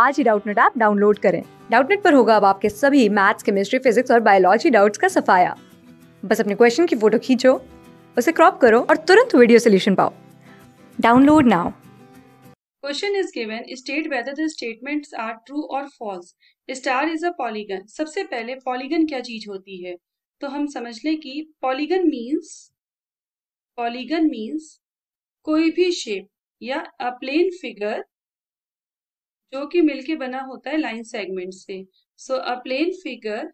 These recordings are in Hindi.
आज ही डाउटनेट ऐप डाउनलोड करें डाउटनेट पर होगा अब आपके सभी मैथ्स केमिस्ट्री फिजिक्स और बायोलॉजी डाउट्स का सफाया बस अपने क्वेश्चन की फोटो खींचो उसे क्रॉप करो और तुरंत वीडियो सोल्यूशन पाओ download now question is given state whether the statement are true और false star is a polygon सबसे पहले पॉलीगन क्या चीज होती है तो हम समझ लें कि पॉलीगन मीन्स पॉलीगन मीन्स कोई भी शेप या अ प्लेन फिगर जो कि मिलके बना होता है लाइन सेगमेंट से so a plane figure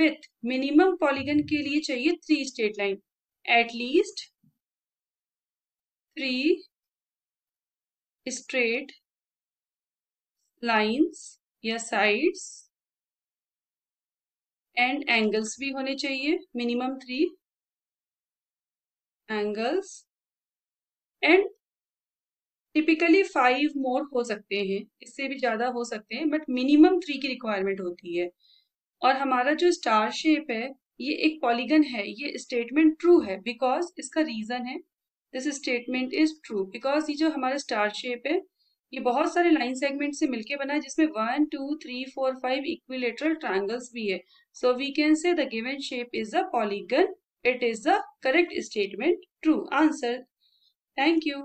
with minimum polygon के लिए चाहिए three straight line at least three straight lines या साइड्स एंड एंगल्स भी होने चाहिए minimum three angles and typically five more हो सकते हैं इससे भी ज़्यादा हो सकते हैं बट मिनिमम थ्री की रिक्वायरमेंट होती है और हमारा जो स्टार शेप है ये एक पॉलीगन है ये स्टेटमेंट ट्रू है बिकॉज इसका रीज़न है this statement is true because ये जो हमारा स्टार शेप है ये बहुत सारे लाइन सेगमेंट से मिलके बना है जिसमें one two three four five equilateral triangles भी है so we can say the given shape is a polygon it is the correct statement true answer thank you